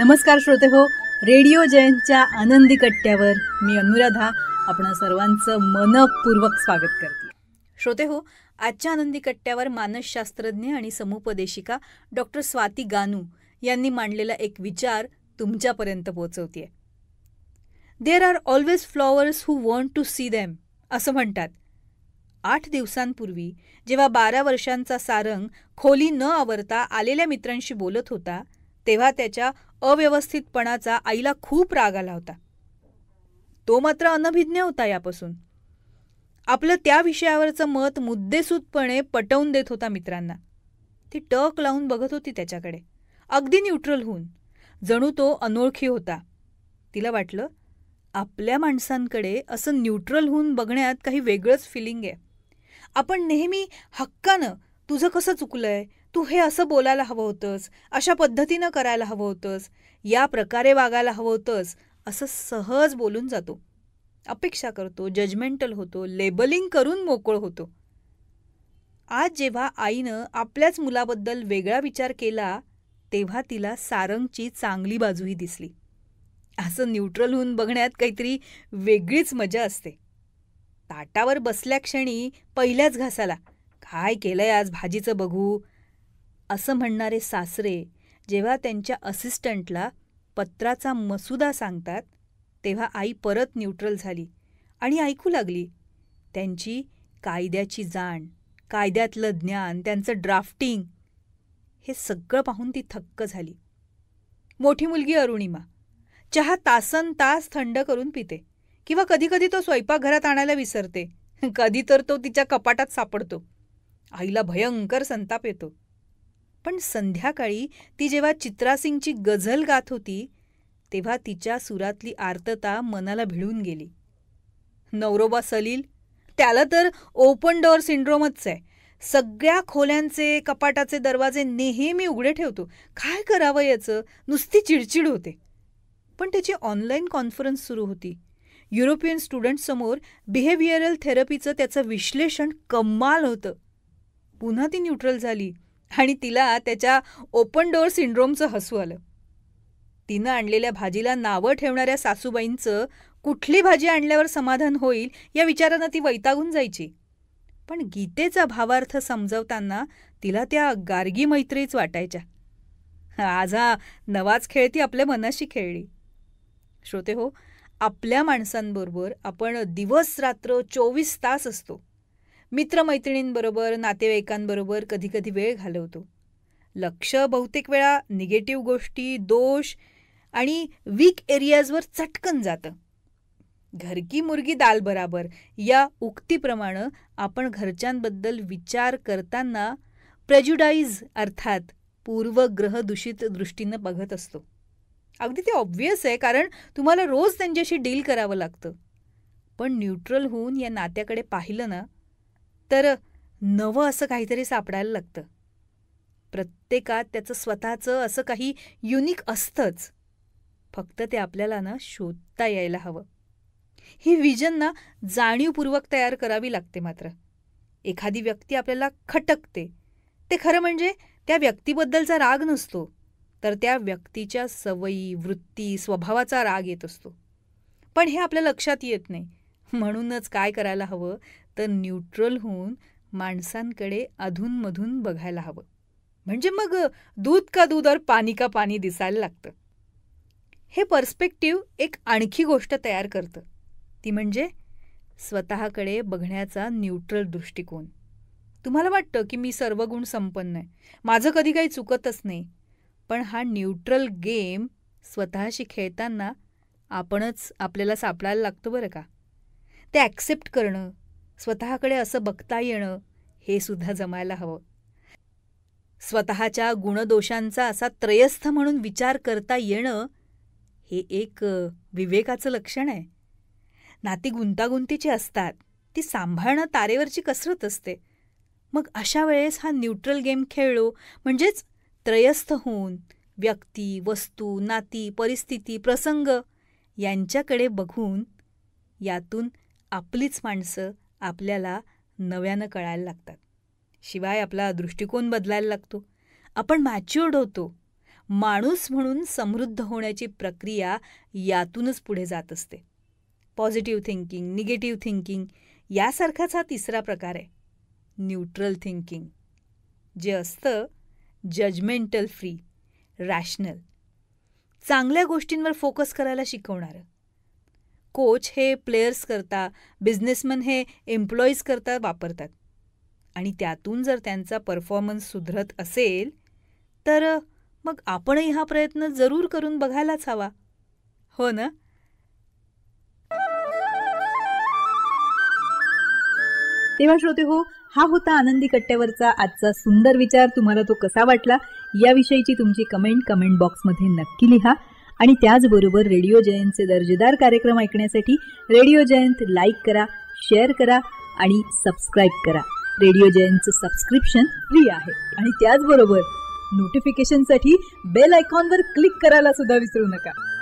नमस्कार श्रोते हो रेडिओ जयंतच्या आनंदी कट्ट्यावर मी अनुराधा आपण सर्वांचं मनपूर्वक स्वागत करते श्रोते हो आजच्या आनंदी कट्ट्यावर मानसशास्त्रज्ञ आणि समुपदेशिका डॉक्टर स्वाती गानू यांनी मांडलेला एक विचार तुमच्यापर्यंत पोहोचवते there are always flowers who want to see them असं म्हणतात आठ दिवसांपूर्वी जेव्हा बारा वर्षांचा सारंग खोली न आवरता आलेल्या मित्रांशी बोलत होता तेव्हा त्याच्या अव्यवस्थितपणाचा आईला खूप राग आला होता तो मात्र अनभिज्ञ होता यापासून आपलं त्या विषयावरचं मत मुद्देसूदपणे पटवून देत होता मित्रांना ती टक लावून बघत होती त्याच्याकडे अगदी न्यूट्रल होऊन जणू तो अनोळखी होता तिला वाटलं आपल्या माणसांकडे असं न्यूट्रल होऊन बघण्यात काही वेगळंच फिलिंग आहे आपण नेहमी हक्कानं तुझं कसं चुकलंय तू हे असं बोलायला हवं होतंस अशा पद्धतीनं करायला हवं होतंस या प्रकारे वागायला हवं होतंस असं सहज बोलून जातो अपेक्षा करतो जजमेंटल होतो लेबलिंग करून मोकळ होतो आज जेव्हा आईनं आपल्याच मुलाबद्दल वेगळा विचार केला तेव्हा तिला सारंगची चांगली बाजूही दिसली असं न्यूट्रल होऊन बघण्यात काहीतरी वेगळीच मजा असते ताटावर बसल्या क्षणी पहिल्याच घासाला काय केलंय आज भाजीचं बघू असं म्हणणारे सासरे जेव्हा त्यांच्या असिस्टंटला पत्राचा मसुदा सांगतात तेव्हा आई परत न्यूट्रल झाली आणि ऐकू लागली त्यांची कायद्याची जाण कायद्यातलं ज्ञान त्यांचं ड्राफ्टिंग हे सगळं पाहून ती थक्क झाली मोठी मुलगी अरुणिमा चहा तासन तास थंड करून पिते किंवा कधीकधी तो स्वयंपाकघरात आणायला विसरते कधी तर तो तिच्या कपाटात सापडतो आईला भयंकर संताप येतो पण संध्याकाळी ती जेव्हा चित्रासिंगची गझल गात होती तेव्हा तिच्या सुरातली आर्तता मनाला भिडून गेली नवरोबा सलील त्याला तर ओपन डोअर सिंड्रोमच आहे सगळ्या खोल्यांचे कपाटाचे दरवाजे नेहमी उघडे ठेवतो काय करावं याचं नुसती चिडचिड होते पण त्याची ऑनलाईन कॉन्फरन्स सुरू होती युरोपियन स्टुडंटसमोर बिहेवियरल थेरपीचं त्याचं विश्लेषण कमाल होतं पुन्हा ती न्यूट्रल झाली आणि तिला त्याच्या ओपन डोअर सिंड्रोमचं हसू आलं तिनं आणलेल्या भाजीला नावं ठेवणाऱ्या सासूबाईंचं कुठली भाजी आणल्यावर समाधान होईल या विचारानं ती वैतागून जायची पण गीतेचा भावार्थ समजवताना तिला त्या गार्गी मैत्रीच वाटायच्या आज हा नवाच खेळ ती आपल्या मनाशी खेळली श्रोते हो आपल्या माणसांबरोबर आपण दिवस रात्र चोवीस तास असतो मित्रमैत्रिणींबरोबर नातेवाईकांबरोबर कधीकधी वेळ घालवतो लक्ष बहुतेक वेळा निगेटिव्ह गोष्टी दोष आणि वीक एरियाजवर चटकन जातं घर की मुर्गी दाल बराबर या उक्तीप्रमाणे आपण घरच्यांबद्दल विचार करताना प्रेज्युडाईज अर्थात पूर्वग्रह दूषित दृष्टीनं बघत असतो अगदी ते ऑब्व्हियस आहे कारण तुम्हाला रोज त्यांच्याशी डील करावं लागतं पण न्यूट्रल होऊन या नात्याकडे पाहिलं ना तर नवं असं काहीतरी सापडायला लागतं प्रत्येकात त्याचं स्वतःचं असं काही युनिक असतंच फक्त ते आपल्याला ना शोधता यायला हवं ही विजन ना जाणीवपूर्वक तयार करावी लागते मात्र एखादी व्यक्ती आपल्याला खटकते ते खरं म्हणजे त्या व्यक्तीबद्दलचा राग नसतो तर त्या व्यक्तीच्या सवयी वृत्ती स्वभावाचा राग येत असतो पण हे आपल्या लक्षात येत नाही म्हणूनच काय करायला हवं तर न्यूट्रल होऊन माणसांकडे अधूनमधून बघायला हवं म्हणजे मग दूध का दूध और पाणी का पाणी दिसायला लागतं हे पर्स्पेक्टिव्ह एक आणखी गोष्ट तयार करतं ती म्हणजे स्वतःकडे बघण्याचा न्यूट्रल दृष्टिकोन तुम्हाला वाटतं की मी सर्व गुण संपन्न आहे माझं कधी काही चुकतच नाही पण हा न्यूट्रल गेम स्वतःशी खेळताना आपणच आपल्याला सापडायला लागतो बरं का ते ॲक्सेप्ट करणं स्वतःकडे असं बघता येणं हे सुद्धा जमायला हवं स्वतःच्या गुणदोषांचा असा त्रयस्थ म्हणून विचार करता येणं हे एक विवेकाचं लक्षण आहे नाती गुंतागुंतीची असतात ती सांभाळणं तारेवरची कसरत असते मग अशा वेळेस हा न्यूट्रल गेम खेळलो म्हणजेच त्रयस्थ होऊन व्यक्ती वस्तू नाती परिस्थिती प्रसंग यांच्याकडे बघून यातून आपलीच माणसं आपल्याला नव्यानं कळायला लागतात शिवाय आपला दृष्टिकोन बदलायला लागतो आपण मॅच्युअर्ड होतो माणूस म्हणून समृद्ध होण्याची प्रक्रिया यातूनच पुढे जात असते पॉझिटिव्ह थिंकिंग निगेटिव्ह थिंकिंग यासारखाच हा तिसरा प्रकार आहे न्यूट्रल थिंकिंग जे असतं जजमेंटल फ्री रॅशनल चांगल्या गोष्टींवर फोकस करायला शिकवणारं कोच हे प्लेयर्स करता बिझनेसमन हे एम्प्लॉईज करता वापरतात आणि त्यातून जर त्यांचा परफॉर्मन्स सुधरत असेल तर मग आपणही हा प्रयत्न जरूर करून बघायलाच हवा हो ना तेव्हा श्रोते हो हा होता आनंदी कट्ट्यावरचा आजचा सुंदर विचार तुम्हाला तो कसा वाटला याविषयीची तुमची कमेंट कमेंट बॉक्समध्ये नक्की लिहा आणि त्याचबरोबर रेडिओ जयंतचे दर्जेदार कार्यक्रम ऐकण्यासाठी रेडिओ जयंत लाईक करा शेअर करा आणि सबस्क्राईब करा रेडिओ जयंतचं सबस्क्रिप्शन फ्री आहे आणि त्याचबरोबर नोटिफिकेशनसाठी बेल आयकॉनवर क्लिक करायला सुद्धा विसरू नका